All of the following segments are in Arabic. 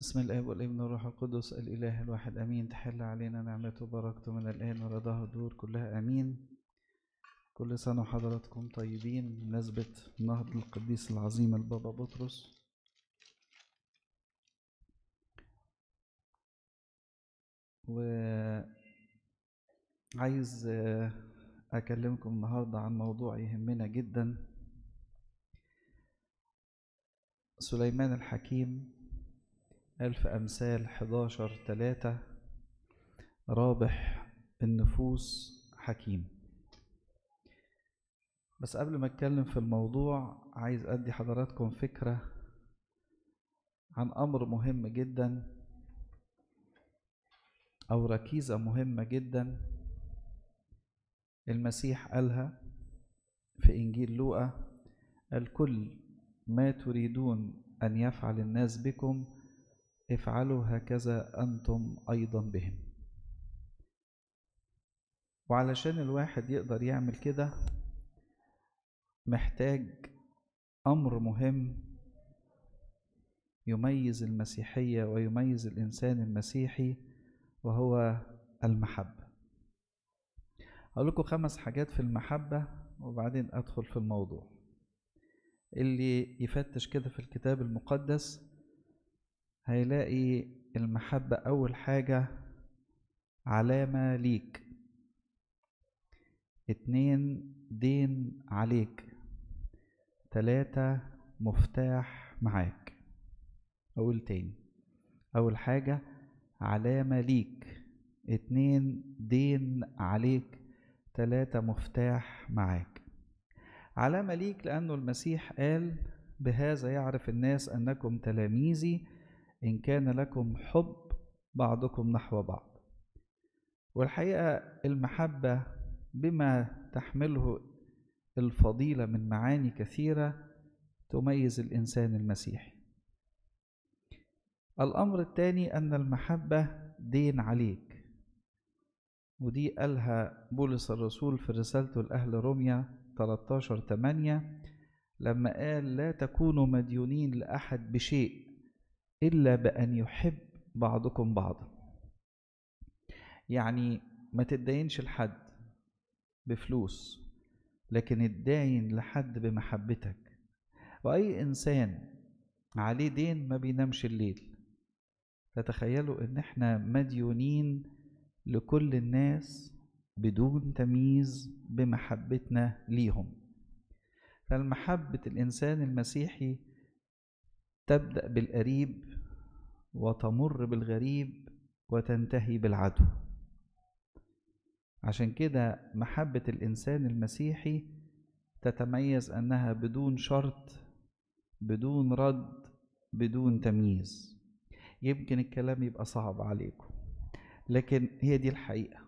بسم الاب والابن والروح القدس الاله الواحد امين تحل علينا نعمته وبركته من الان ورضاه الدور كلها امين كل سنه وحضراتكم طيبين بمناسبه نهض القديس العظيم البابا بطرس و عايز آه، اكلمكم النهارده عن موضوع يهمنا جدا سليمان الحكيم ألف أمثال حداشر تلاتة رابح النفوس حكيم بس قبل ما اتكلم في الموضوع عايز ادي حضراتكم فكرة عن امر مهم جدا او ركيزة مهمة جدا المسيح قالها في انجيل لوقا الكل ما تريدون ان يفعل الناس بكم افعلوا هكذا أنتم أيضا بهم وعلشان الواحد يقدر يعمل كده محتاج أمر مهم يميز المسيحية ويميز الإنسان المسيحي وهو المحبة أقول لكم خمس حاجات في المحبة وبعدين أدخل في الموضوع اللي يفتش كده في الكتاب المقدس هيلاقي المحبة أول حاجة علامة ليك اتنين دين عليك تلاتة مفتاح معاك أقول تاني أول حاجة علامة ليك اتنين دين عليك تلاتة مفتاح معاك علامة ليك لأنه المسيح قال بهذا يعرف الناس أنكم تلاميذي إن كان لكم حب بعضكم نحو بعض والحقيقة المحبة بما تحمله الفضيلة من معاني كثيرة تميز الإنسان المسيحي الأمر الثاني أن المحبة دين عليك ودي قالها بولس الرسول في رسالته لأهل روميا 13 8 لما قال لا تكونوا مديونين لأحد بشيء إلا بأن يحب بعضكم بعضا يعني ما تدينش لحد بفلوس لكن اتداين لحد بمحبتك وأي إنسان عليه دين ما بينامش الليل فتخيلوا إن إحنا مديونين لكل الناس بدون تمييز بمحبتنا ليهم فالمحبة الإنسان المسيحي تبدأ بالقريب وتمر بالغريب وتنتهي بالعدو عشان كده محبة الإنسان المسيحي تتميز أنها بدون شرط بدون رد بدون تمييز يمكن الكلام يبقى صعب عليكم لكن هي دي الحقيقة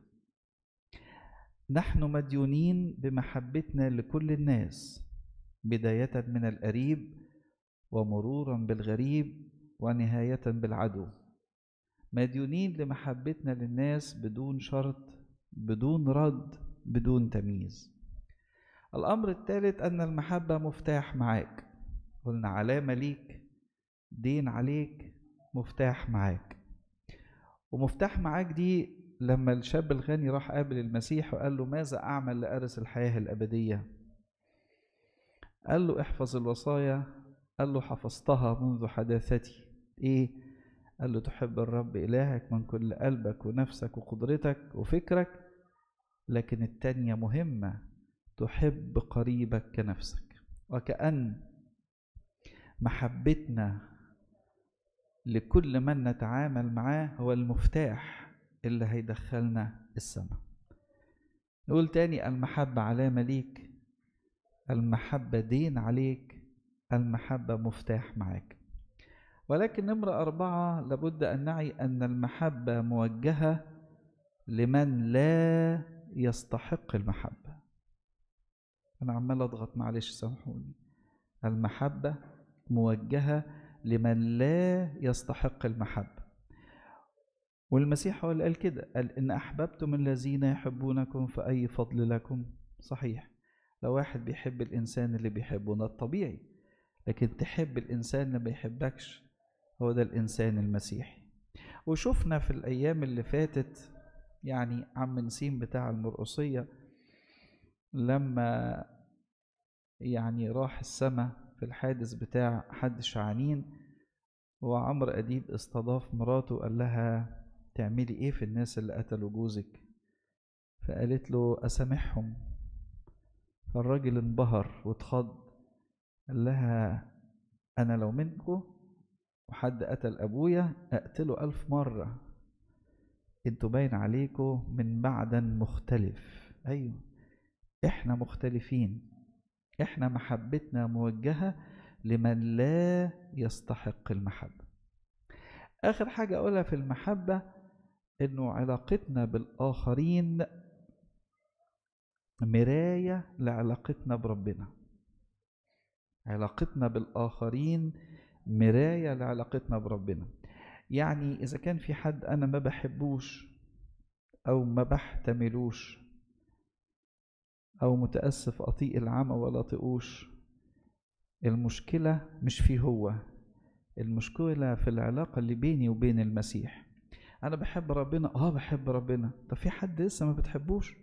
نحن مديونين بمحبتنا لكل الناس بداية من القريب ومرورا بالغريب ونهاية بالعدو مديونين لمحبتنا للناس بدون شرط بدون رد بدون تمييز الأمر الثالث أن المحبة مفتاح معاك قلنا علامة ليك دين عليك مفتاح معاك ومفتاح معاك دي لما الشاب الغني راح قابل المسيح وقال له ماذا أعمل لأرث الحياة الأبدية قال له احفظ الوصايا قال له حفظتها منذ حداثتي ايه قال له تحب الرب إلهك من كل قلبك ونفسك وقدرتك وفكرك لكن التانية مهمة تحب قريبك كنفسك وكأن محبتنا لكل من نتعامل معاه هو المفتاح اللي هيدخلنا السماء نقول تاني المحبة علامة ليك المحبة دين عليك المحبة مفتاح معاك ولكن نمرة أربعة لابد أن نعي أن المحبة موجهة لمن لا يستحق المحبة أنا عمال أضغط معلش سامحوني المحبة موجهة لمن لا يستحق المحبة والمسيح هو اللي قال كده قال إن أحببتم الذين يحبونكم فأي فضل لكم صحيح لو واحد بيحب الإنسان اللي بيحبه ده الطبيعي لكن تحب الإنسان اللي ما يحبكش هو ده الإنسان المسيحي وشفنا في الأيام اللي فاتت يعني عم نسيم بتاع المرقصية لما يعني راح السما في الحادث بتاع حد شعانين وعمرو أديب استضاف مراته وقال لها تعملي ايه في الناس اللي قتلوا جوزك فقالت له اسامحهم فالراجل انبهر واتخض قال لها أنا لو منكم وحد قتل أبويا أقتله ألف مرة انتوا باين عليكم من معدن مختلف أيوة إحنا مختلفين إحنا محبتنا موجهة لمن لا يستحق المحبة آخر حاجة أقولها في المحبة إنه علاقتنا بالآخرين مراية لعلاقتنا بربنا علاقتنا بالآخرين مراية لعلاقتنا بربنا يعني إذا كان في حد أنا ما بحبوش أو ما بحتملوش أو متأسف أطيق العمى ولا أطيقوش المشكلة مش في هو المشكلة في العلاقة اللي بيني وبين المسيح أنا بحب ربنا آه بحب ربنا طب في حد لسه ما بتحبوش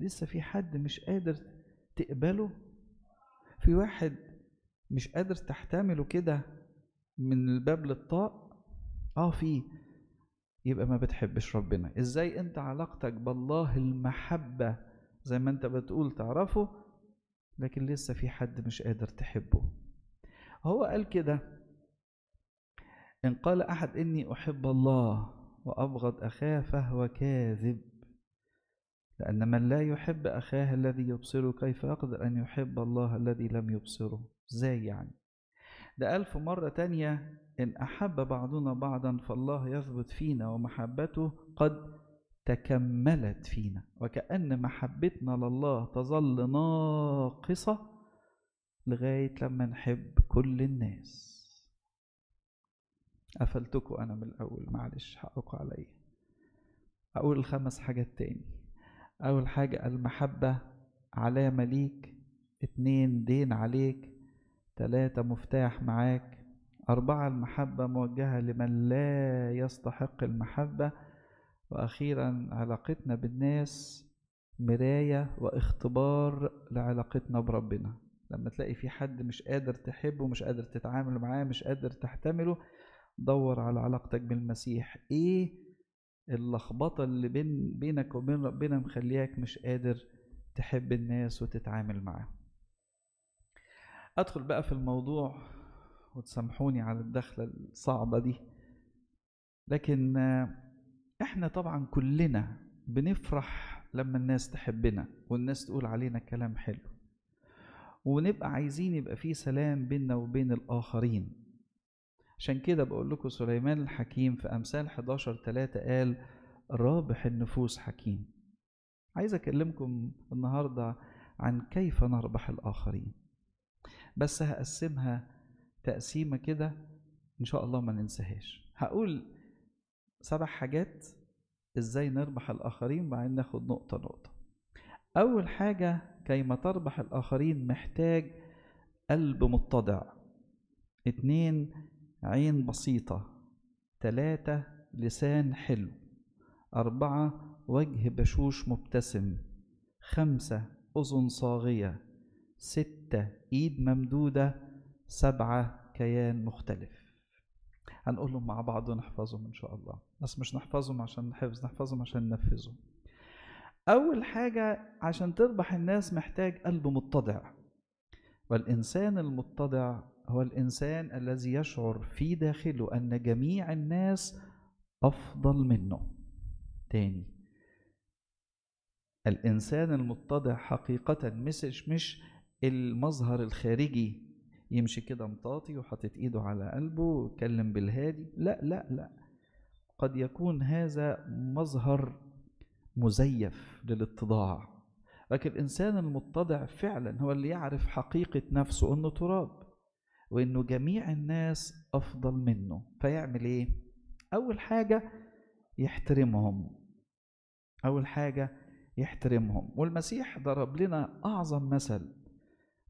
لسه في حد مش قادر تقبله في واحد مش قادر تحتمله كده من الباب للطاق اه في يبقى ما بتحبش ربنا ازاي انت علاقتك بالله المحبة زي ما انت بتقول تعرفه لكن لسه في حد مش قادر تحبه هو قال كده ان قال احد اني احب الله وابغض اخاه فهو كاذب لأن من لا يحب أخاه الذي يبصره كيف يقدر أن يحب الله الذي لم يبصره إزاي يعني ده ألف مرة تانية إن أحب بعضنا بعضا فالله يثبت فينا ومحبته قد تكملت فينا وكأن محبتنا لله تظل ناقصة لغاية لما نحب كل الناس قفلتكم أنا من الأول معلش حقكم عليا أقول الخمس حاجات تاني أول حاجة المحبة علامة ليك اتنين دين عليك تلاتة مفتاح معاك أربعة المحبة موجهة لمن لا يستحق المحبة وأخيرا علاقتنا بالناس مراية واختبار لعلاقتنا بربنا لما تلاقي في حد مش قادر تحبه مش قادر تتعامل معاه مش قادر تحتمله دور على علاقتك بالمسيح ايه اللخبطة اللي بين بينك وبين ربنا مخلياك مش قادر تحب الناس وتتعامل معاهم أدخل بقى في الموضوع وتسامحوني على الدخلة الصعبة دي لكن احنا طبعا كلنا بنفرح لما الناس تحبنا والناس تقول علينا كلام حلو ونبقى عايزين يبقى في سلام بيننا وبين الآخرين عشان كده بقول لكم سليمان الحكيم في أمثال 11 3 قال رابح النفوس حكيم عايز أكلمكم النهاردة عن كيف نربح الآخرين بس هقسمها تقسيمة كده إن شاء الله ما ننساهاش هقول سبع حاجات إزاي نربح الآخرين وبعدين ناخد نقطة نقطة أول حاجة كيما تربح الآخرين محتاج قلب متضع اتنين عين بسيطة ثلاثة لسان حلو أربعة وجه بشوش مبتسم خمسة أذن صاغية ستة إيد ممدودة سبعة كيان مختلف هنقولهم مع بعض ونحفظهم إن شاء الله بس مش نحفظهم عشان نحفظ نحفظهم عشان ننفذهم أول حاجة عشان تربح الناس محتاج قلب متضع والإنسان المتضع هو الإنسان الذي يشعر في داخله أن جميع الناس أفضل منه تاني الإنسان المتضع حقيقة مش مش المظهر الخارجي يمشي كده مطاطي وحاطط ايده على قلبه ويتكلم بالهادي لا لا لا قد يكون هذا مظهر مزيف للاتضاع لكن الانسان المتضع فعلا هو اللي يعرف حقيقه نفسه انه تراب وانه جميع الناس افضل منه فيعمل ايه اول حاجه يحترمهم اول حاجه يحترمهم والمسيح ضرب لنا اعظم مثل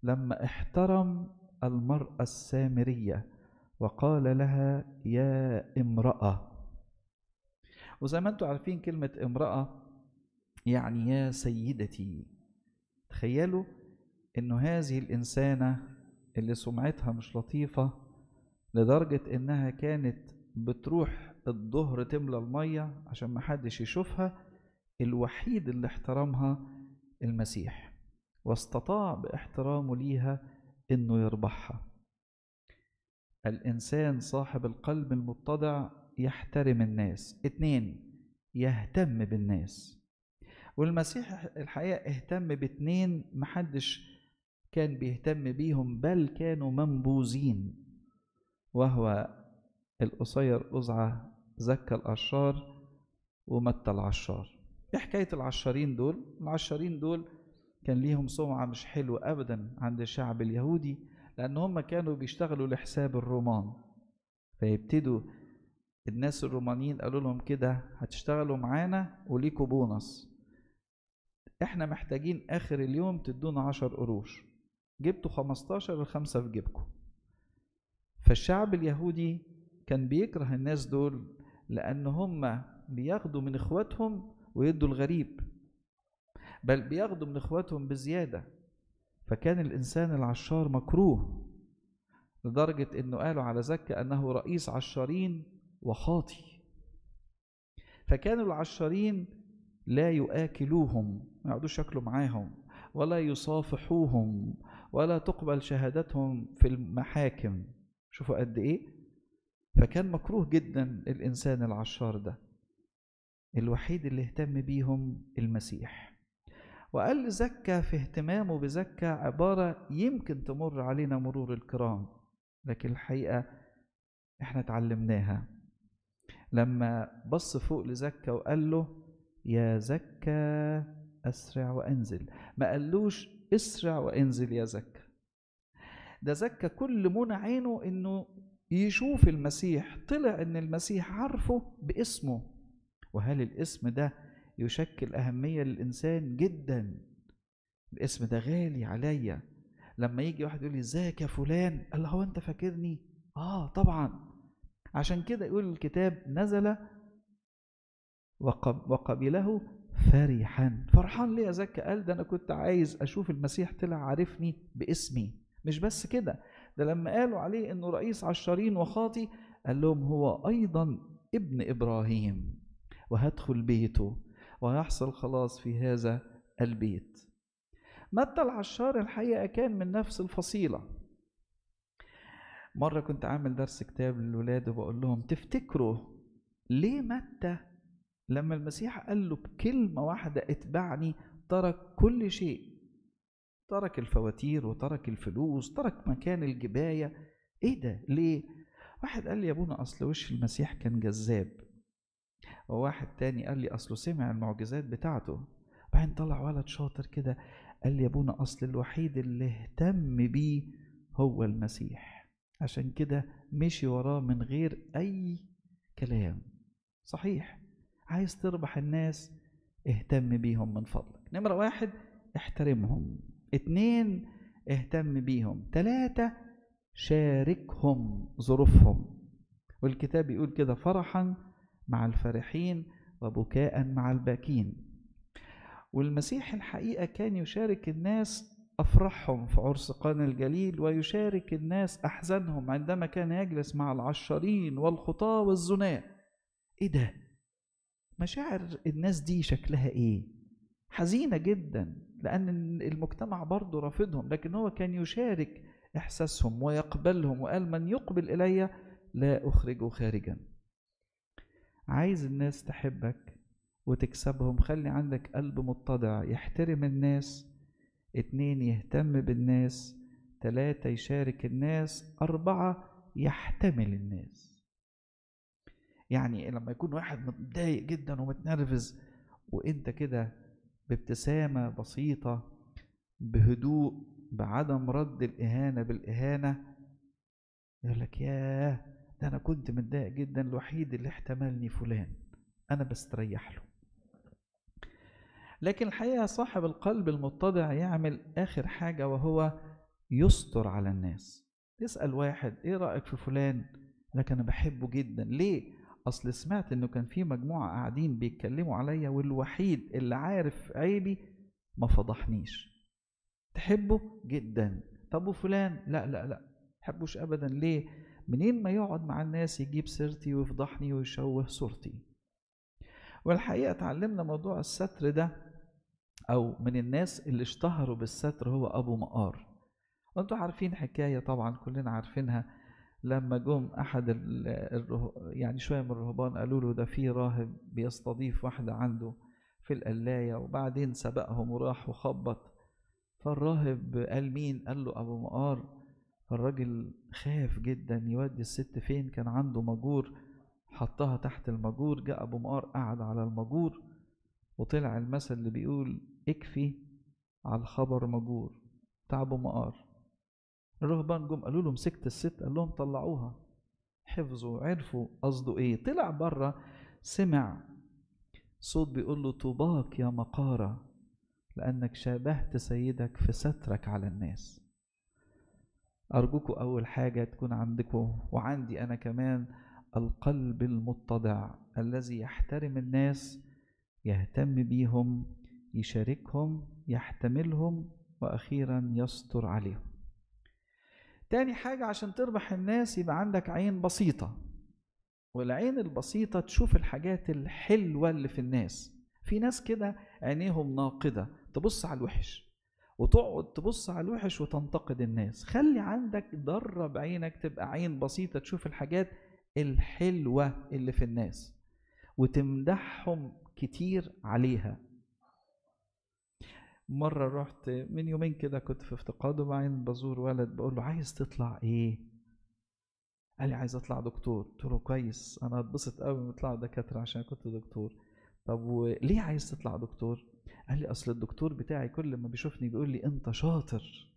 لما احترم المراه السامريه وقال لها يا امراه وزي ما انتم عارفين كلمه امراه يعني يا سيدتي تخيلوا انه هذه الانسانه اللي سمعتها مش لطيفة لدرجة إنها كانت بتروح الظهر تملى المية عشان محدش يشوفها الوحيد اللي احترمها المسيح واستطاع باحترامه ليها إنه يربحها الإنسان صاحب القلب المتضع يحترم الناس اتنين يهتم بالناس والمسيح الحقيقة اهتم باتنين محدش كان بيهتم بيهم بل كانوا منبوذين وهو القصير أزعة زكى الأشرار ومتى العشار ايه حكاية العشارين دول العشارين دول كان ليهم سمعة مش حلوة أبدا عند الشعب اليهودي لأن هم كانوا بيشتغلوا لحساب الرومان فيبتدوا الناس الرومانيين قالوا لهم كده هتشتغلوا معانا وليكوا بونص احنا محتاجين اخر اليوم تدونا عشر قروش جبتوا 15 الخمسة في جيبكم فالشعب اليهودي كان بيكره الناس دول لأن هم بياخدوا من إخواتهم ويدوا الغريب بل بياخدوا من إخواتهم بزيادة فكان الإنسان العشار مكروه لدرجة إنه قالوا على زكا أنه رئيس عشارين وخاطي فكانوا العشارين لا يؤكلوهم ما يقعدوش ياكلوا معاهم ولا يصافحوهم ولا تقبل شهادتهم في المحاكم شوفوا قد ايه فكان مكروه جدا الانسان العشار ده الوحيد اللي اهتم بيهم المسيح وقال زكا في اهتمامه بزكا عبارة يمكن تمر علينا مرور الكرام لكن الحقيقة احنا اتعلمناها لما بص فوق لزكا وقال له يا زكا أسرع وأنزل ما قالوش اسرع وانزل يا زكا ده زكا كل منى عينه انه يشوف المسيح طلع ان المسيح عارفه باسمه وهل الاسم ده يشكل اهميه للانسان جدا الاسم ده غالي عليا لما يجي واحد يقول لي ازيك يا فلان الله هو انت فاكرني اه طبعا عشان كده يقول الكتاب نزل وقبله فرحا فرحان ليه يا زكا قال ده انا كنت عايز اشوف المسيح طلع عارفني باسمي مش بس كده ده لما قالوا عليه انه رئيس عشرين وخاطي قال لهم هو ايضا ابن ابراهيم وهدخل بيته ويحصل خلاص في هذا البيت متى العشار الحقيقه كان من نفس الفصيله مره كنت عامل درس كتاب للولاد وبقول لهم تفتكروا ليه متى لما المسيح قال له بكلمة واحدة اتبعني ترك كل شيء ترك الفواتير وترك الفلوس ترك مكان الجباية ايه ده ليه واحد قال لي يا ابونا اصل وش المسيح كان جذاب وواحد تاني قال لي اصله سمع المعجزات بتاعته وبعدين طلع ولد شاطر كده قال لي يا ابونا اصل الوحيد اللي اهتم بيه هو المسيح عشان كده مشي وراه من غير اي كلام صحيح عايز تربح الناس اهتم بيهم من فضلك نمرة واحد احترمهم اتنين اهتم بيهم تلاتة شاركهم ظروفهم والكتاب يقول كده فرحا مع الفرحين وبكاء مع الباكين والمسيح الحقيقة كان يشارك الناس أفرحهم في عرس قان الجليل ويشارك الناس أحزانهم عندما كان يجلس مع العشرين والخطاة والزناة إيه ده؟ مشاعر الناس دي شكلها ايه حزينه جدا لان المجتمع برضه رافضهم لكن هو كان يشارك احساسهم ويقبلهم وقال من يقبل الي لا اخرجه خارجا عايز الناس تحبك وتكسبهم خلي عندك قلب متضع يحترم الناس اتنين يهتم بالناس تلاتة يشارك الناس أربعة يحتمل الناس يعني لما يكون واحد متضايق جدا ومتنرفز وانت كده بابتسامه بسيطه بهدوء بعدم رد الاهانه بالاهانه يقول لك ياه ده انا كنت متضايق جدا الوحيد اللي احتملني فلان انا بستريح له لكن الحقيقه صاحب القلب المتضع يعمل اخر حاجه وهو يستر على الناس تسال واحد ايه رايك في فلان لك انا بحبه جدا ليه اصل سمعت انه كان في مجموعه قاعدين بيتكلموا عليا والوحيد اللي عارف عيبي ما فضحنيش تحبه جدا طب وفلان لا لا لا تحبوش ابدا ليه منين ما يقعد مع الناس يجيب سيرتي ويفضحني ويشوه صورتي والحقيقه اتعلمنا موضوع الستر ده او من الناس اللي اشتهروا بالستر هو ابو مقار وانتوا عارفين حكايه طبعا كلنا عارفينها لما جم احد يعني شويه من الرهبان قالوا له ده في راهب بيستضيف واحده عنده في القلايه وبعدين سبقهم وراح وخبط فالراهب قال مين قال له ابو مقار فالراجل خاف جدا يودي الست فين كان عنده مجور حطها تحت المجور جاء ابو مقار قعد على المجور وطلع المثل اللي بيقول اكفي على الخبر مجور بتاع ابو مقار الرهبان جم قالوا له مسكت الست قال لهم طلعوها حفظوا عرفوا قصده ايه طلع بره سمع صوت بيقول له طوباك يا مقاره لانك شابهت سيدك في سترك على الناس أرجوكوا أول حاجة تكون عندكم وعندي أنا كمان القلب المتضع الذي يحترم الناس يهتم بيهم يشاركهم يحتملهم وأخيرا يستر عليهم تاني حاجة عشان تربح الناس يبقى عندك عين بسيطة والعين البسيطة تشوف الحاجات الحلوة اللي في الناس في ناس كده عينيهم ناقدة تبص على الوحش وتقعد تبص على الوحش وتنتقد الناس خلي عندك درب عينك تبقى عين بسيطة تشوف الحاجات الحلوة اللي في الناس وتمدحهم كتير عليها مرة رحت من يومين كده كنت في افتقاد وبعدين بزور ولد بقول له عايز تطلع ايه؟ قال لي عايز اطلع دكتور قلت له كويس انا هتبسط قوي لما اطلع دكاترة عشان كنت دكتور طب وليه عايز تطلع دكتور؟ قال لي اصل الدكتور بتاعي كل ما بيشوفني بيقول لي انت شاطر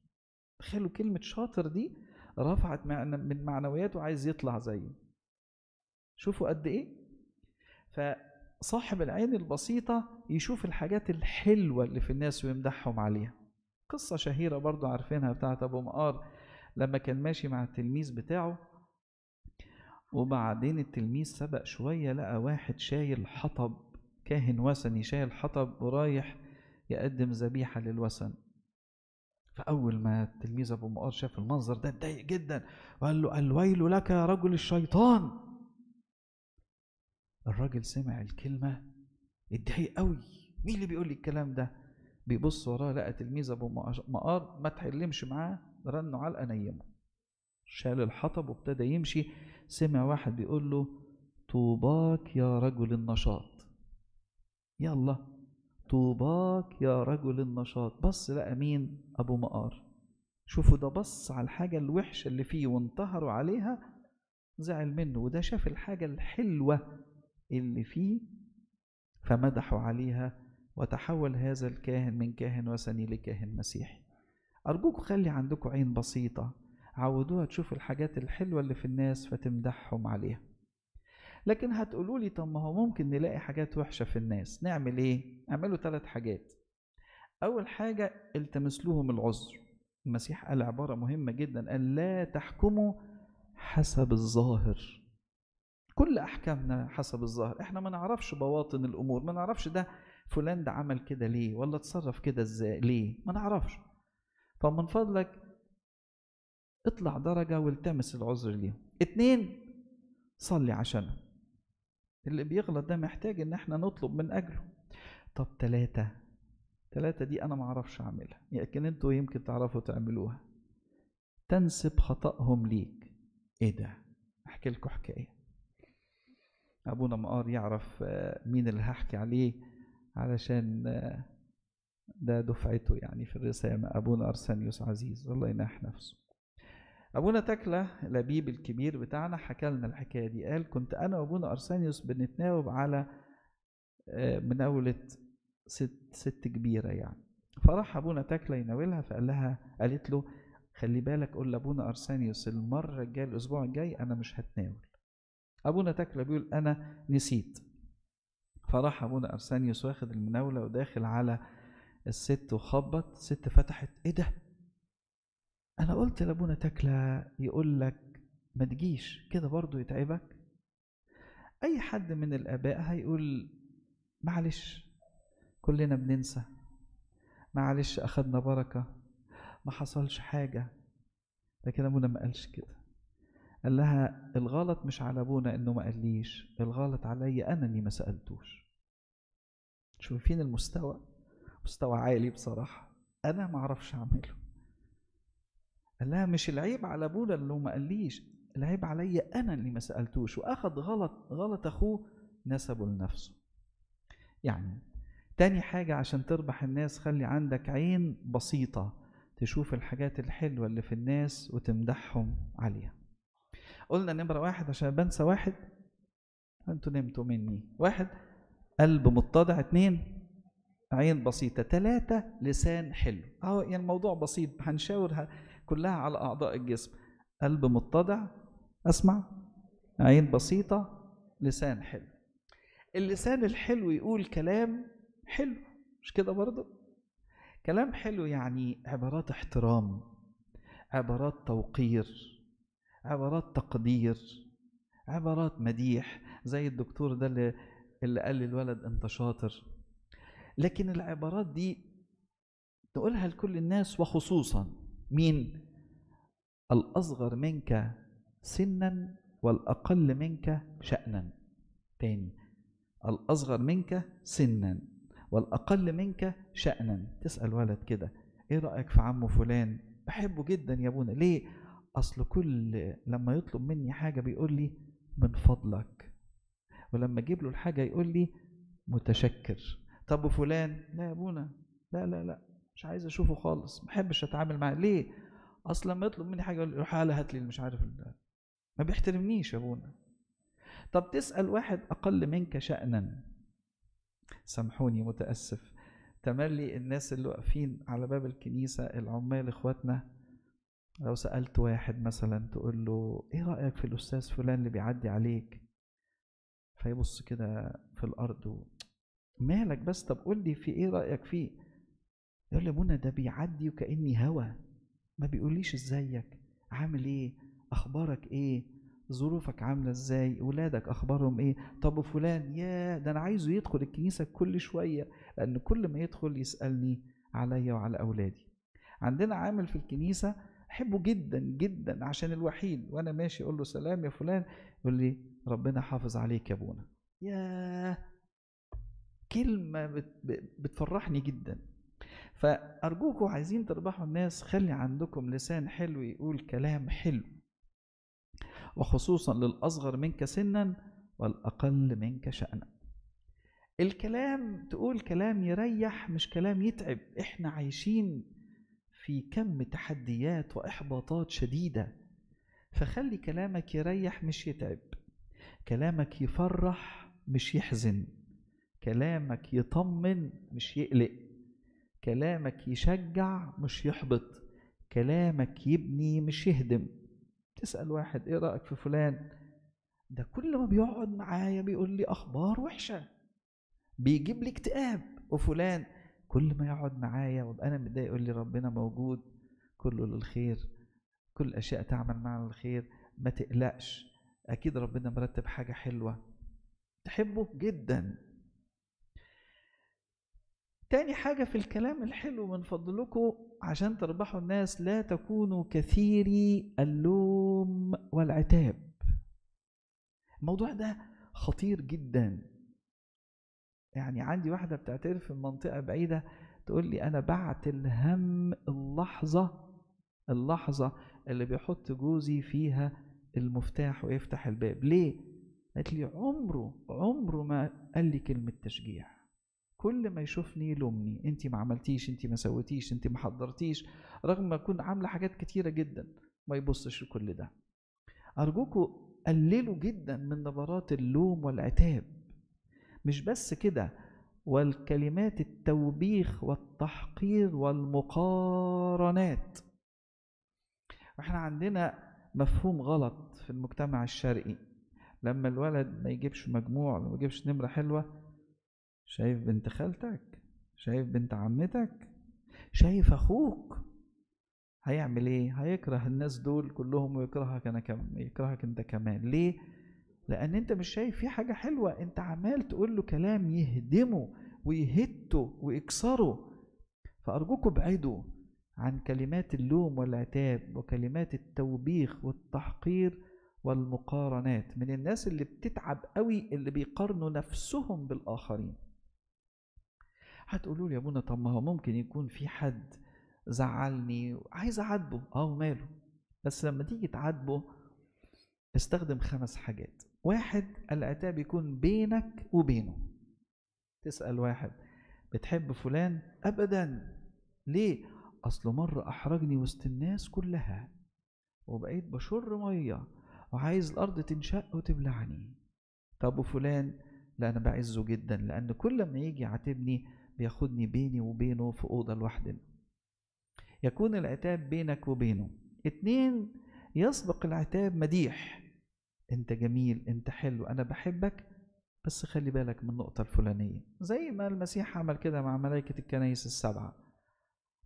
تخيلوا كلمة شاطر دي رفعت من معنوياته عايز يطلع زيي شوفوا قد ايه صاحب العين البسيطة يشوف الحاجات الحلوة اللي في الناس ويمدحهم عليها قصة شهيرة برضو عارفينها بتاعت أبو مقار لما كان ماشي مع التلميذ بتاعه وبعدين التلميذ سبق شوية لقى واحد شايل حطب كاهن وثني شايل حطب ورايح يقدم ذبيحة للوثن فأول ما التلميذ أبو مقار شاف المنظر ده اتضايق جدا وقال له الويل لك يا رجل الشيطان الراجل سمع الكلمة اتضايق قوي مين اللي بيقول لي الكلام ده بيبص وراه لقى تلميذ ابو مقار ما تحلمش معاه رنه علقه نيمه شال الحطب وابتدى يمشي سمع واحد بيقول له طوباك يا رجل النشاط يلا طوباك يا رجل النشاط بص لقى مين ابو مقار شوفوا ده بص على الحاجة الوحشة اللي فيه وانتهروا عليها زعل منه وده شاف الحاجة الحلوة اللي فيه فمدحوا عليها وتحول هذا الكاهن من كاهن وثني لكاهن مسيحي أرجوكم خلي عندكم عين بسيطة عودوها تشوف الحاجات الحلوة اللي في الناس فتمدحهم عليها لكن هتقولوا لي طب ما هو ممكن نلاقي حاجات وحشة في الناس نعمل ايه؟ اعملوا ثلاث حاجات أول حاجة التمس لهم العذر المسيح قال عبارة مهمة جدا قال لا تحكموا حسب الظاهر كل احكامنا حسب الظاهر احنا ما نعرفش بواطن الامور ما نعرفش ده فلان ده عمل كده ليه ولا اتصرف كده ازاي ليه ما نعرفش فمن فضلك اطلع درجة والتمس العذر ليهم اتنين صلي عشانه اللي بيغلط ده محتاج ان احنا نطلب من اجله طب تلاتة تلاتة دي انا معرفش اعملها لكن انتوا يمكن تعرفوا تعملوها تنسب خطأهم ليك ايه ده احكي لكم حكايه ابونا مقار يعرف آه، مين اللي هحكي عليه علشان آه، ده دفعته يعني في الرسامة أبونا أرسانيوس عزيز الله يناح نفسه أبونا تكلة لبيب الكبير بتاعنا حكى لنا الحكاية دي قال كنت أنا وأبونا أرسانيوس بنتناوب على آه، مناولة ست ست كبيرة يعني فراح أبونا تكلة يناولها فقال لها قالت له خلي بالك قول لأبونا أرسانيوس المرة الجاية الأسبوع الجاي أنا مش هتناول ابونا تكلا بيقول انا نسيت فراح ابونا ارسانيوس واخد المناوله وداخل على الست وخبط الست فتحت ايه ده انا قلت لابونا تكلا يقول لك ما تجيش كده برضو يتعبك اي حد من الاباء هيقول معلش كلنا بننسى معلش اخدنا بركه ما حصلش حاجه لكن ابونا ما قالش كده قال لها الغلط مش على ابونا انه ما قاليش الغلط عليا انا اللي ما سالتوش شايفين المستوى مستوى عالي بصراحه انا ما اعرفش اعمله قال لها مش العيب على ابونا انه ما قاليش العيب عليا انا اللي ما سالتوش واخد غلط غلط اخوه نسبه لنفسه يعني تاني حاجة عشان تربح الناس خلي عندك عين بسيطة تشوف الحاجات الحلوة اللي في الناس وتمدحهم عليها قلنا نمرة واحد عشان بنسى واحد انتوا نمتوا مني واحد قلب متضع اتنين عين بسيطة تلاتة لسان حلو اهو يعني الموضوع بسيط هنشاورها كلها على أعضاء الجسم قلب متضع أسمع عين بسيطة لسان حلو اللسان الحلو يقول كلام حلو مش كده برضه كلام حلو يعني عبارات احترام عبارات توقير عبارات تقدير عبارات مديح زي الدكتور ده اللي اللي قال للولد انت شاطر لكن العبارات دي تقولها لكل الناس وخصوصا مين الاصغر منك سنا والاقل منك شانا تاني الاصغر منك سنا والاقل منك شانا تسال ولد كده ايه رايك في عمه فلان بحبه جدا يا ابونا ليه اصل كل لما يطلب مني حاجه بيقول لي من فضلك ولما اجيب له الحاجه يقول لي متشكر طب وفلان لا يا ابونا لا لا لا مش عايز اشوفه خالص ما بحبش اتعامل معاه ليه اصلا لما يطلب مني حاجه يقول لي على هات لي مش عارف ما بيحترمنيش يا ابونا طب تسال واحد اقل منك شانا سامحوني متاسف تملي الناس اللي واقفين على باب الكنيسه العمال اخواتنا لو سألت واحد مثلا تقول له ايه رأيك في الأستاذ فلان اللي بيعدي عليك فيبص كده في الأرض و... مالك بس طب قول لي في ايه رأيك فيه يقول لي منى ده بيعدي وكأني هوا ما بيقوليش ازيك عامل ايه اخبارك ايه ظروفك عامله ازاي ولادك اخبارهم ايه طب فلان يا ده انا عايزه يدخل الكنيسه كل شويه لان كل ما يدخل يسالني عليا وعلى اولادي عندنا عامل في الكنيسه بحبه جدا جدا عشان الوحيد وانا ماشي اقول له سلام يا فلان يقول لي ربنا حافظ عليك يا ابونا يا كلمه بتفرحني جدا فارجوكم عايزين تربحوا الناس خلي عندكم لسان حلو يقول كلام حلو وخصوصا للاصغر منك سنا والاقل منك شانا الكلام تقول كلام يريح مش كلام يتعب احنا عايشين في كم تحديات وإحباطات شديدة فخلي كلامك يريح مش يتعب كلامك يفرح مش يحزن كلامك يطمن مش يقلق كلامك يشجع مش يحبط كلامك يبني مش يهدم تسأل واحد ايه رأيك في فلان ده كل ما بيقعد معايا بيقول لي أخبار وحشة بيجيب لي اكتئاب وفلان كل ما يقعد معايا وابقى انا متضايق يقول لي ربنا موجود كله للخير كل الاشياء تعمل معنا الخير ما تقلقش اكيد ربنا مرتب حاجه حلوه تحبه جدا تاني حاجة في الكلام الحلو من فضلكم عشان تربحوا الناس لا تكونوا كثيري اللوم والعتاب الموضوع ده خطير جدا يعني عندي واحدة بتعترف في منطقة بعيدة تقول لي أنا بعت الهم اللحظة اللحظة اللي بيحط جوزي فيها المفتاح ويفتح الباب ليه؟ قالت لي عمره عمره ما قال لي كلمة تشجيع كل ما يشوفني يلومني انت ما عملتيش انت ما سويتيش انت ما حضرتيش رغم ما اكون عامله حاجات كتيره جدا ما يبصش لكل ده ارجوكوا قللوا جدا من نبرات اللوم والعتاب مش بس كده والكلمات التوبيخ والتحقير والمقارنات واحنا عندنا مفهوم غلط في المجتمع الشرقي لما الولد ما يجيبش مجموع ما يجيبش نمرة حلوة شايف بنت خالتك شايف بنت عمتك شايف اخوك هيعمل ايه هيكره الناس دول كلهم ويكرهك انا كمان يكرهك انت كمان ليه لان انت مش شايف فيه حاجه حلوه انت عمال تقول له كلام يهدمه ويهته ويكسره فارجوكم ابعدوا عن كلمات اللوم والعتاب وكلمات التوبيخ والتحقير والمقارنات من الناس اللي بتتعب قوي اللي بيقارنوا نفسهم بالاخرين هتقولوا لي يا ابونا طب ما هو ممكن يكون في حد زعلني عايز اعاتبه اه وماله بس لما تيجي تعاتبه استخدم خمس حاجات واحد العتاب يكون بينك وبينه تسأل واحد بتحب فلان أبدا ليه أصله مرة أحرجني وسط الناس كلها وبقيت بشر مية وعايز الأرض تنشق وتبلعني طب وفلان لا أنا بعزه جدا لأن كل ما يجي يعاتبني بياخدني بيني وبينه في أوضة لوحدنا يكون العتاب بينك وبينه اتنين يسبق العتاب مديح انت جميل انت حلو انا بحبك بس خلي بالك من النقطة الفلانية زي ما المسيح عمل كده مع ملائكة الكنايس السبعة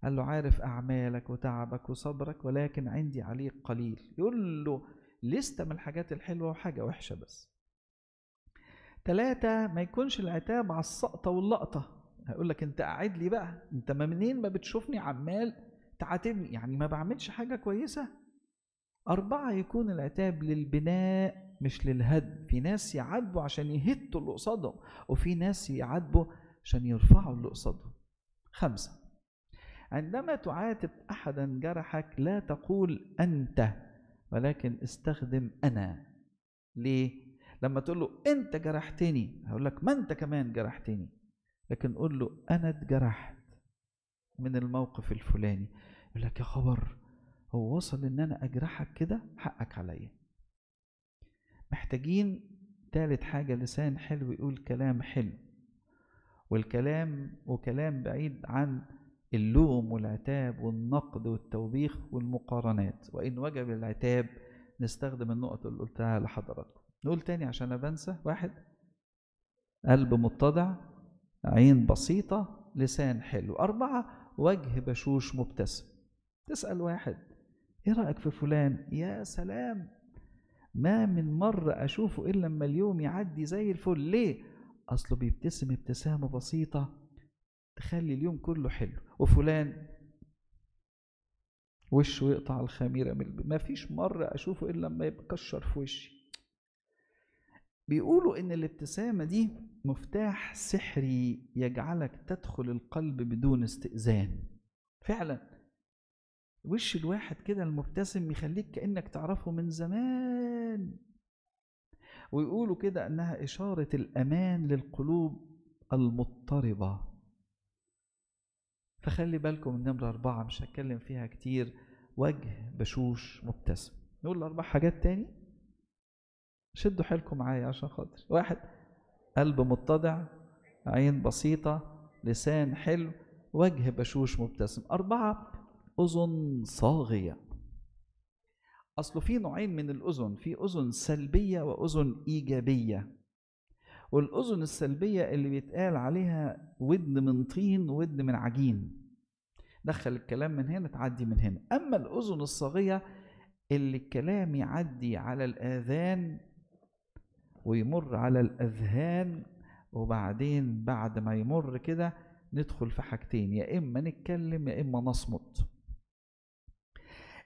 قال له عارف أعمالك وتعبك وصبرك ولكن عندي عليك قليل يقول له لست من الحاجات الحلوة وحاجة وحشة بس ثلاثة ما يكونش العتاب على السقطة واللقطة هيقول لك انت قاعد لي بقى انت ما منين ما بتشوفني عمال تعاتبني يعني ما بعملش حاجة كويسة أربعة يكون العتاب للبناء مش للهدم في ناس يعاتبوا عشان يهتوا اللي قصادهم وفي ناس يعاتبوا عشان يرفعوا اللي قصادهم خمسة عندما تعاتب أحدا جرحك لا تقول أنت ولكن استخدم أنا ليه؟ لما تقول له أنت جرحتني هقول لك ما أنت كمان جرحتني لكن قول له أنا اتجرحت من الموقف الفلاني يقول لك يا خبر هو وصل ان انا اجرحك كده حقك عليا محتاجين تالت حاجة لسان حلو يقول كلام حلو والكلام وكلام بعيد عن اللوم والعتاب والنقد والتوبيخ والمقارنات وإن وجب العتاب نستخدم النقط اللي قلتها لحضراتكم نقول تاني عشان أنا بنسى واحد قلب متضع عين بسيطة لسان حلو أربعة وجه بشوش مبتسم تسأل واحد ايه رايك في فلان يا سلام ما من مره اشوفه الا لما اليوم يعدي زي الفل ليه اصله بيبتسم ابتسامه بسيطه تخلي اليوم كله حلو وفلان وشه يقطع الخميره من ما فيش مره اشوفه الا لما يكشر في وشي بيقولوا ان الابتسامه دي مفتاح سحري يجعلك تدخل القلب بدون استئذان فعلا وش الواحد كده المبتسم يخليك كأنك تعرفه من زمان ويقولوا كده أنها إشارة الأمان للقلوب المضطربة فخلي بالكم النمرة أربعة مش هتكلم فيها كتير وجه بشوش مبتسم نقول الأربع حاجات تاني شدوا حيلكم معايا عشان خاطر واحد قلب متضع عين بسيطة لسان حلو وجه بشوش مبتسم أربعة أذن صاغية أصل في نوعين من الأذن في أذن سلبية وأذن إيجابية والأذن السلبية اللي بيتقال عليها ودن من طين ودن من عجين دخل الكلام من هنا تعدي من هنا أما الأذن الصاغية اللي الكلام يعدي على الآذان ويمر على الأذهان وبعدين بعد ما يمر كده ندخل في حاجتين يا إما نتكلم يا إما نصمت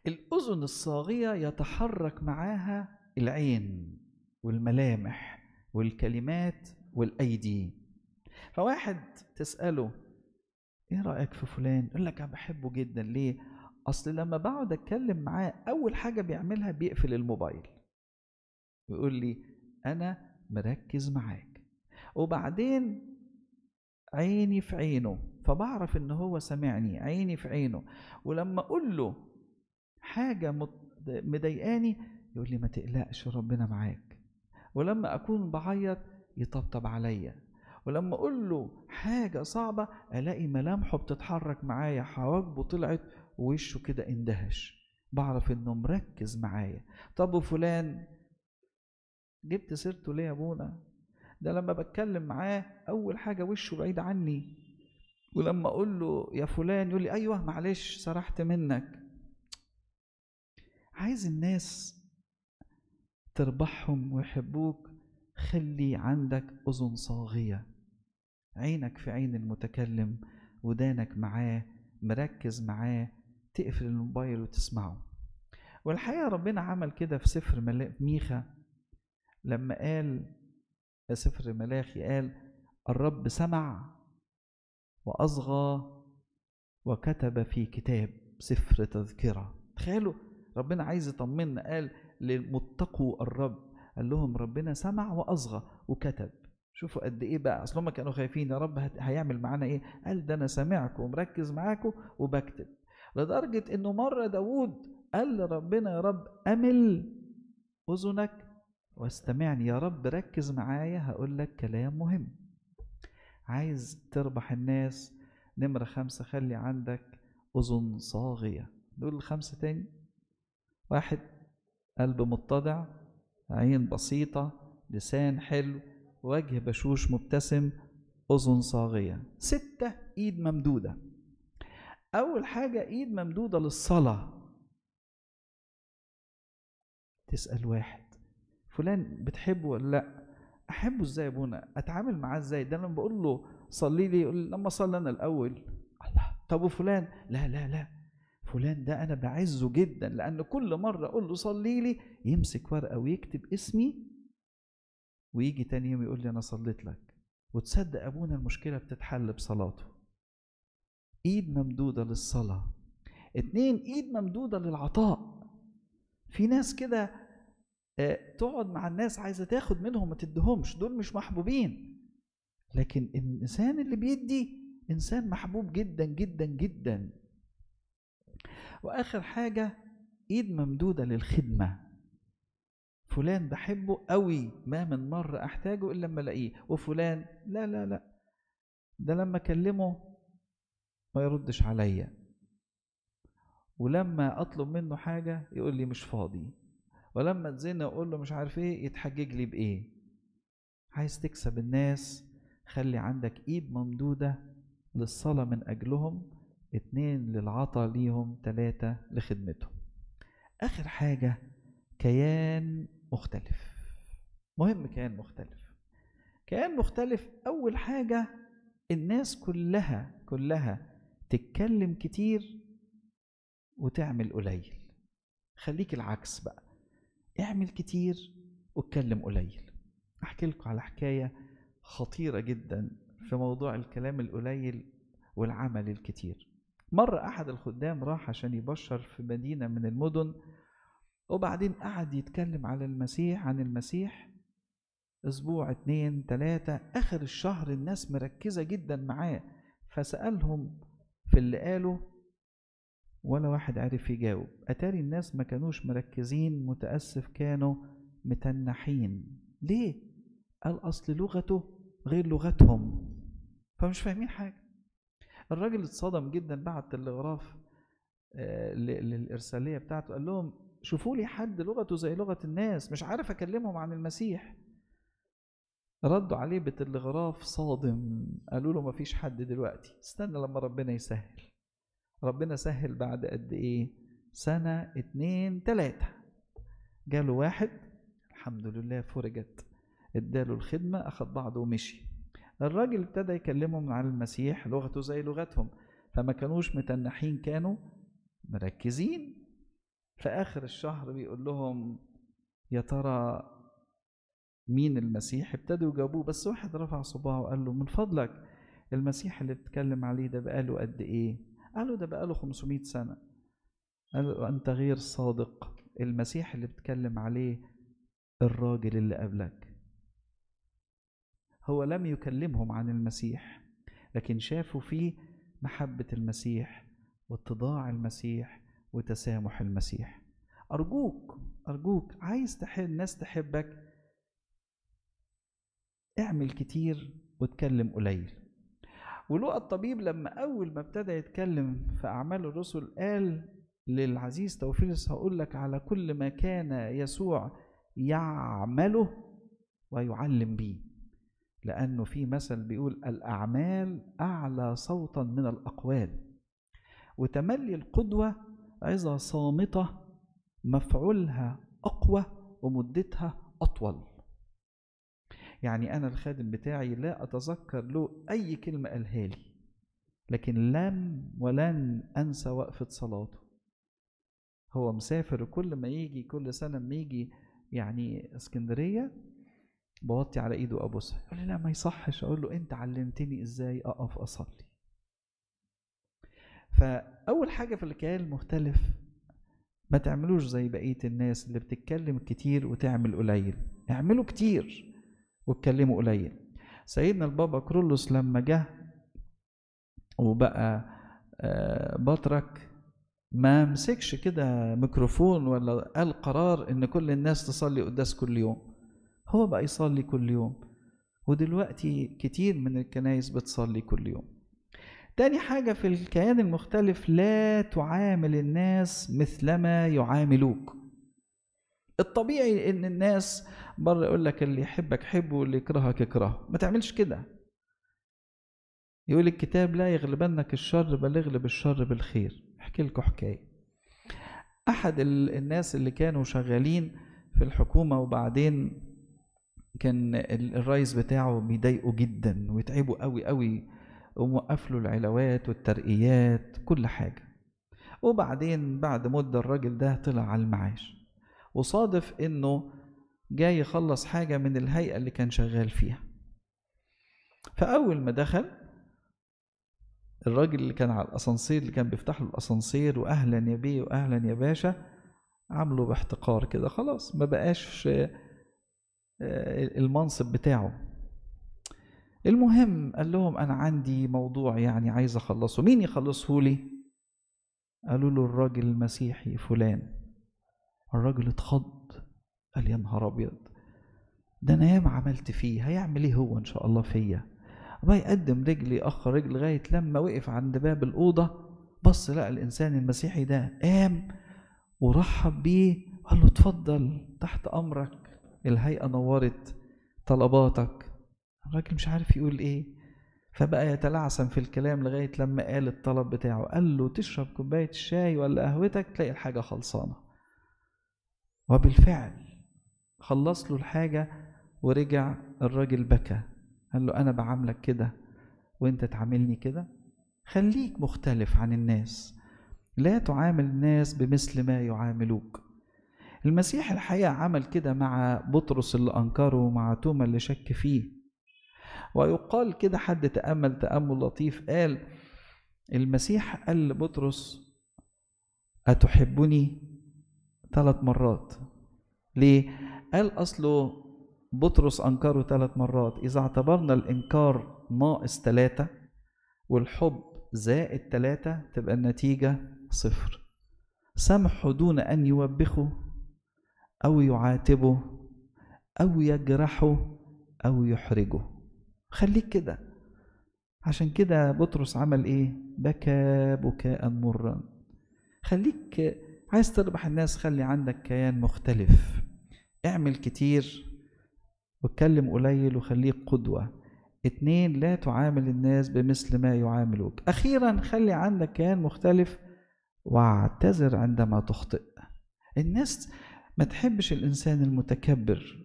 الأذن الصاغية يتحرك معاها العين والملامح والكلمات والأيدي فواحد تسأله إيه رأيك في فلان؟ يقول لك أنا بحبه جدا ليه؟ أصل لما بقعد أتكلم معاه أول حاجة بيعملها بيقفل الموبايل ويقول لي أنا مركز معاك وبعدين عيني في عينه فبعرف ان هو سمعني عيني في عينه ولما اقول له حاجه مضايقاني يقول لي ما تقلقش ربنا معاك ولما اكون بعيط يطبطب عليا ولما اقول له حاجه صعبه الاقي ملامحه بتتحرك معايا حواجبه طلعت ووشه كده اندهش بعرف انه مركز معايا طب وفلان جبت سيرته ليه يا ابونا ده لما بتكلم معاه اول حاجه وشه بعيد عني ولما اقول له يا فلان يقول لي ايوه معلش سرحت منك عايز الناس تربحهم ويحبوك خلي عندك أذن صاغية عينك في عين المتكلم ودانك معاه مركز معاه تقفل الموبايل وتسمعه والحقيقة ربنا عمل كده في سفر ميخا لما قال سفر ملاخي قال الرب سمع وأصغى وكتب في كتاب سفر تذكرة تخيلوا ربنا عايز يطمنا قال لمتقوا الرب قال لهم ربنا سمع واصغى وكتب شوفوا قد ايه بقى اصل هم كانوا خايفين يا رب هيعمل معانا ايه قال ده انا سامعكم ومركز معاكم وبكتب لدرجه انه مره داوود قال لربنا يا رب امل اذنك واستمعني يا رب ركز معايا هقول لك كلام مهم عايز تربح الناس نمرة خمسة خلي عندك أذن صاغية دول الخمسة تاني واحد قلب متضع عين بسيطة لسان حلو وجه بشوش مبتسم أذن صاغية ستة إيد ممدودة أول حاجة إيد ممدودة للصلاة تسأل واحد فلان بتحبه ولا لأ أحبه إزاي يا أبونا أتعامل معاه إزاي ده لما بقول له صلي لي يقول لما صلي أنا الأول الله طب وفلان لا لا لا فلان ده انا بعزه جدا لان كل مره اقول له صلي لي يمسك ورقه ويكتب اسمي ويجي تاني يوم يقول لي انا صليت لك وتصدق ابونا المشكله بتتحل بصلاته ايد ممدوده للصلاه اتنين ايد ممدوده للعطاء في ناس كده آه، تقعد مع الناس عايزه تاخد منهم ما تدهمش دول مش محبوبين لكن الانسان اللي بيدي انسان محبوب جدا جدا جدا واخر حاجه ايد ممدوده للخدمه فلان بحبه قوي ما من مره احتاجه الا لما الاقيه وفلان لا لا لا ده لما اكلمه ما يردش عليا ولما اطلب منه حاجه يقول لي مش فاضي ولما اتزنق اقول له مش عارف ايه يتحجج لي بايه عايز تكسب الناس خلي عندك ايد ممدوده للصلاه من اجلهم اتنين للعطا ليهم تلاتة لخدمتهم آخر حاجة كيان مختلف مهم كيان مختلف كيان مختلف أول حاجة الناس كلها كلها تتكلم كتير وتعمل قليل خليك العكس بقى اعمل كتير واتكلم قليل احكي لكم على حكايه خطيره جدا في موضوع الكلام القليل والعمل الكتير مرة أحد الخدام راح عشان يبشر في مدينة من المدن وبعدين قعد يتكلم على المسيح عن المسيح أسبوع اتنين تلاتة آخر الشهر الناس مركزة جدا معاه فسألهم في اللي قاله ولا واحد عرف يجاوب أتاري الناس ما كانوش مركزين متأسف كانوا متنحين ليه؟ قال أصل لغته غير لغتهم فمش فاهمين حاجة الراجل اتصدم جدا بعت تلغراف آه، للارساليه بتاعته قال لهم شوفوا لي حد لغته زي لغه الناس مش عارف اكلمهم عن المسيح ردوا عليه بتلغراف صادم قالوا له ما فيش حد دلوقتي استنى لما ربنا يسهل ربنا سهل بعد قد ايه سنة اتنين تلاتة جاله واحد الحمد لله فرجت اداله الخدمة اخد بعضه ومشي الراجل ابتدى يكلمهم عن المسيح لغته زي لغتهم فما كانوش متنحين كانوا مركزين في آخر الشهر بيقول لهم يا ترى مين المسيح ابتدوا يجاوبوه بس واحد رفع صباعه وقال له من فضلك المسيح اللي بتتكلم عليه ده بقاله قد ايه قالوا ده بقاله 500 سنة قال أنت غير صادق المسيح اللي بتتكلم عليه الراجل اللي قبلك هو لم يكلمهم عن المسيح لكن شافوا فيه محبة المسيح واتضاع المسيح وتسامح المسيح أرجوك أرجوك عايز تحب الناس تحبك اعمل كتير واتكلم قليل ولقى الطبيب لما أول ما ابتدى يتكلم في أعمال الرسل قال للعزيز توفيلس هقول لك على كل ما كان يسوع يعمله ويعلم بيه لأنه في مثل بيقول الأعمال أعلى صوتا من الأقوال وتملي القدوة عظة صامتة مفعولها أقوى ومدتها أطول يعني أنا الخادم بتاعي لا أتذكر له أي كلمة قالها لي لكن لم ولن أنسى وقفة صلاته هو مسافر وكل ما يجي كل سنة ما يجي يعني اسكندرية بوطي على ايده وابوسها يقول لي لا ما يصحش اقول له انت علمتني ازاي اقف اصلي فاول حاجه في الكيان المختلف ما تعملوش زي بقيه الناس اللي بتتكلم كتير وتعمل قليل اعملوا كتير واتكلموا قليل سيدنا البابا كرولوس لما جه وبقى آه، بطرك ما مسكش كده ميكروفون ولا قال قرار ان كل الناس تصلي قداس كل يوم هو بقى يصلي كل يوم ودلوقتي كتير من الكنايس بتصلي كل يوم تاني حاجة في الكيان المختلف لا تعامل الناس مثلما يعاملوك الطبيعي ان الناس بره يقول لك اللي يحبك حبه واللي يكرهك اكرهه ما تعملش كده يقول الكتاب لا يغلبنك الشر بل اغلب الشر بالخير احكي لكم حكايه احد الناس اللي كانوا شغالين في الحكومه وبعدين كان الرئيس بتاعه بيضايقه جدا ويتعبه قوي قوي وموقف له العلاوات والترقيات كل حاجة وبعدين بعد مدة الراجل ده طلع على المعاش وصادف انه جاي يخلص حاجة من الهيئة اللي كان شغال فيها فأول ما دخل الراجل اللي كان على الأسانسير اللي كان بيفتح له الأسانسير وأهلا يا بيه وأهلا يا باشا عامله باحتقار كده خلاص ما بقاش آه، المنصب بتاعه المهم قال لهم انا عندي موضوع يعني عايز اخلصه مين يخلصه لي قالوا له الراجل المسيحي فلان الراجل اتخض قال يا نهار ابيض ده انا ياما عملت فيه هيعمل ايه هو ان شاء الله فيا بقى يقدم رجلي ياخر رجل لغايه لما وقف عند باب الاوضه بص لقى الانسان المسيحي ده قام ورحب بيه قال له اتفضل تحت امرك الهيئة نورت طلباتك الراجل مش عارف يقول ايه فبقى يتلعثم في الكلام لغاية لما قال الطلب بتاعه قال له تشرب كوباية الشاي ولا قهوتك تلاقي الحاجة خلصانة وبالفعل خلص له الحاجة ورجع الراجل بكى قال له أنا بعاملك كده وأنت تعاملني كده خليك مختلف عن الناس لا تعامل الناس بمثل ما يعاملوك المسيح الحقيقة عمل كده مع بطرس اللي أنكره ومع توما اللي شك فيه ويقال كده حد تأمل تأمل لطيف قال المسيح قال لبطرس أتحبني ثلاث مرات ليه؟ قال أصله بطرس أنكره ثلاث مرات إذا اعتبرنا الإنكار ناقص ثلاثة والحب زائد ثلاثة تبقى النتيجة صفر سمحوا دون أن يوبخوا أو يعاتبه أو يجرحه أو يحرجه خليك كده عشان كده بطرس عمل إيه بكى بكاء مرا خليك عايز تربح الناس خلي عندك كيان مختلف اعمل كتير واتكلم قليل وخليك قدوه اتنين لا تعامل الناس بمثل ما يعاملوك أخيرا خلي عندك كيان مختلف واعتذر عندما تخطئ الناس ما تحبش الانسان المتكبر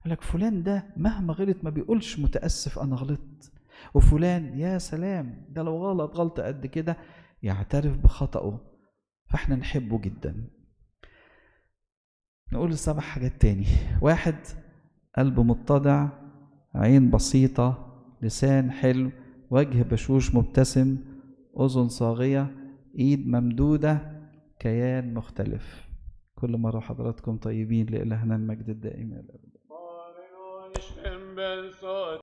يقول لك فلان ده مهما غلط ما بيقولش متاسف انا غلطت وفلان يا سلام ده لو غلط غلطه قد كده يعترف بخطأه فاحنا نحبه جدا نقول السبع حاجات تاني واحد قلب متضع عين بسيطة لسان حلو وجه بشوش مبتسم أذن صاغية إيد ممدودة كيان مختلف كل مرة حضراتكم طيبين لإلهنا المجد الدائم الأبد